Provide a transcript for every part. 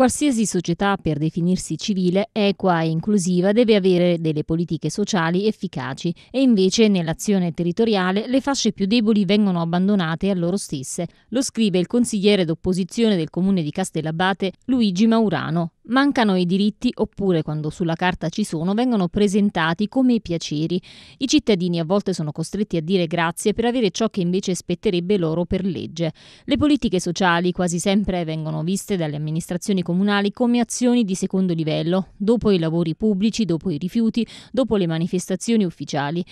Qualsiasi società per definirsi civile, equa e inclusiva deve avere delle politiche sociali efficaci e invece nell'azione territoriale le fasce più deboli vengono abbandonate a loro stesse. Lo scrive il consigliere d'opposizione del comune di Castellabate Luigi Maurano, Mancano i diritti oppure quando sulla carta ci sono vengono presentati come i piaceri. I cittadini a volte sono costretti a dire grazie per avere ciò che invece spetterebbe loro per legge. Le politiche sociali quasi sempre vengono viste dalle amministrazioni comunali come azioni di secondo livello, dopo i lavori pubblici, dopo i rifiuti, dopo le manifestazioni ufficiali.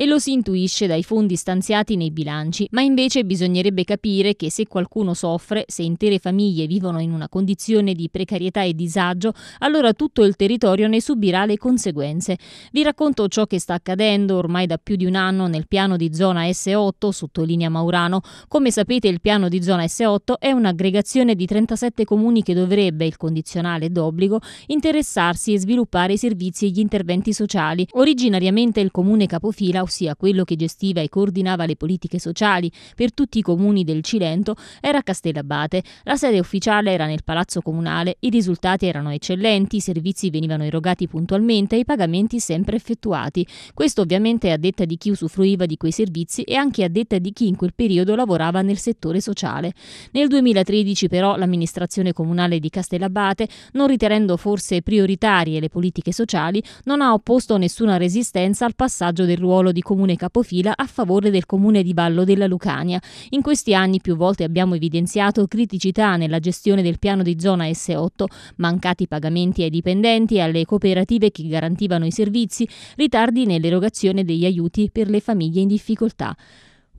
E lo si intuisce dai fondi stanziati nei bilanci, ma invece bisognerebbe capire che se qualcuno soffre, se intere famiglie vivono in una condizione di precarietà e disagio, disagio, allora tutto il territorio ne subirà le conseguenze. Vi racconto ciò che sta accadendo ormai da più di un anno nel piano di zona S8, sottolinea Maurano. Come sapete il piano di zona S8 è un'aggregazione di 37 comuni che dovrebbe, il condizionale d'obbligo, interessarsi e sviluppare i servizi e gli interventi sociali. Originariamente il comune capofila, ossia quello che gestiva e coordinava le politiche sociali per tutti i comuni del Cilento, era Castellabate. La sede ufficiale era nel Palazzo Comunale, i risultati erano eccellenti, i servizi venivano erogati puntualmente e i pagamenti sempre effettuati. Questo ovviamente a detta di chi usufruiva di quei servizi e anche a detta di chi in quel periodo lavorava nel settore sociale. Nel 2013 però l'amministrazione comunale di Castellabate, non ritenendo forse prioritarie le politiche sociali, non ha opposto nessuna resistenza al passaggio del ruolo di comune capofila a favore del comune di Vallo della Lucania. In questi anni più volte abbiamo evidenziato criticità nella gestione del piano di zona S8, mancanza mancati pagamenti ai dipendenti e alle cooperative che garantivano i servizi, ritardi nell'erogazione degli aiuti per le famiglie in difficoltà.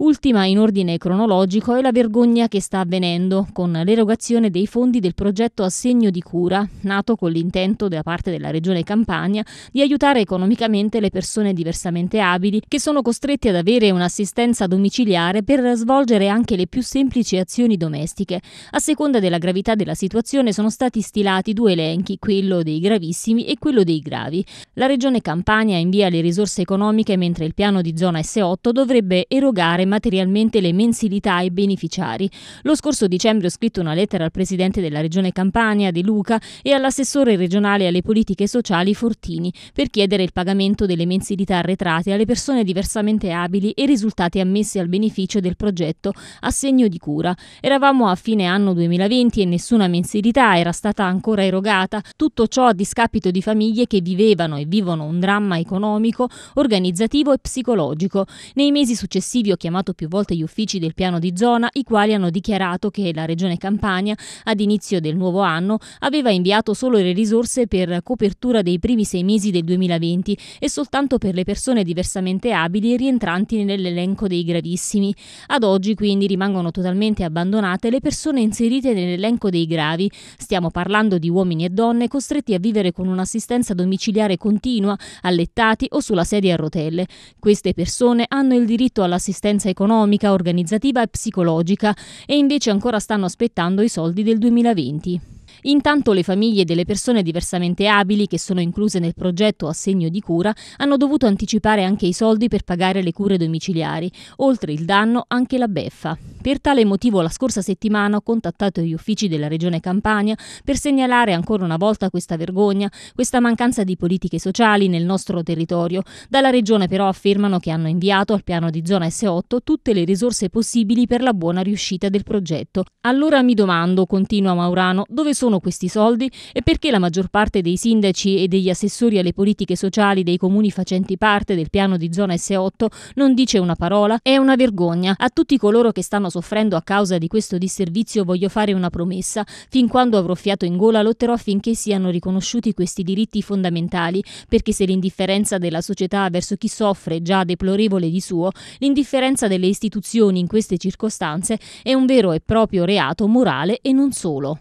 Ultima in ordine cronologico è la vergogna che sta avvenendo con l'erogazione dei fondi del progetto Assegno di cura, nato con l'intento da parte della Regione Campania di aiutare economicamente le persone diversamente abili che sono costrette ad avere un'assistenza domiciliare per svolgere anche le più semplici azioni domestiche. A seconda della gravità della situazione sono stati stilati due elenchi, quello dei gravissimi e quello dei gravi. La Regione Campania invia le risorse economiche mentre il piano di zona S8 dovrebbe erogare materialmente le mensilità ai beneficiari. Lo scorso dicembre ho scritto una lettera al presidente della regione Campania, De Luca, e all'assessore regionale alle politiche sociali Fortini per chiedere il pagamento delle mensilità arretrate alle persone diversamente abili e risultate ammesse al beneficio del progetto Assegno di cura. Eravamo a fine anno 2020 e nessuna mensilità era stata ancora erogata, tutto ciò a discapito di famiglie che vivevano e vivono un dramma economico, organizzativo e psicologico. Nei mesi successivi ho chiamato chiamato più volte gli uffici del piano di zona, i quali hanno dichiarato che la Regione Campania, ad inizio del nuovo anno, aveva inviato solo le risorse per copertura dei primi sei mesi del 2020 e soltanto per le persone diversamente abili rientranti nell'elenco dei gravissimi. Ad oggi quindi rimangono totalmente abbandonate le persone inserite nell'elenco dei gravi. Stiamo parlando di uomini e donne costretti a vivere con un'assistenza domiciliare continua, allettati o sulla sedia a rotelle. Queste persone hanno il diritto all'assistenza economica, organizzativa e psicologica e invece ancora stanno aspettando i soldi del 2020. Intanto le famiglie delle persone diversamente abili che sono incluse nel progetto assegno di cura hanno dovuto anticipare anche i soldi per pagare le cure domiciliari, oltre il danno anche la beffa. Per tale motivo la scorsa settimana ho contattato gli uffici della Regione Campania per segnalare ancora una volta questa vergogna, questa mancanza di politiche sociali nel nostro territorio. Dalla Regione però affermano che hanno inviato al piano di zona S8 tutte le risorse possibili per la buona riuscita del progetto. Allora mi domando, continua Maurano, dove sono sono questi soldi e perché la maggior parte dei sindaci e degli assessori alle politiche sociali dei comuni facenti parte del piano di zona S8 non dice una parola è una vergogna. A tutti coloro che stanno soffrendo a causa di questo disservizio voglio fare una promessa. Fin quando avrò fiato in gola lotterò affinché siano riconosciuti questi diritti fondamentali, perché se l'indifferenza della società verso chi soffre è già deplorevole di suo, l'indifferenza delle istituzioni in queste circostanze è un vero e proprio reato morale e non solo.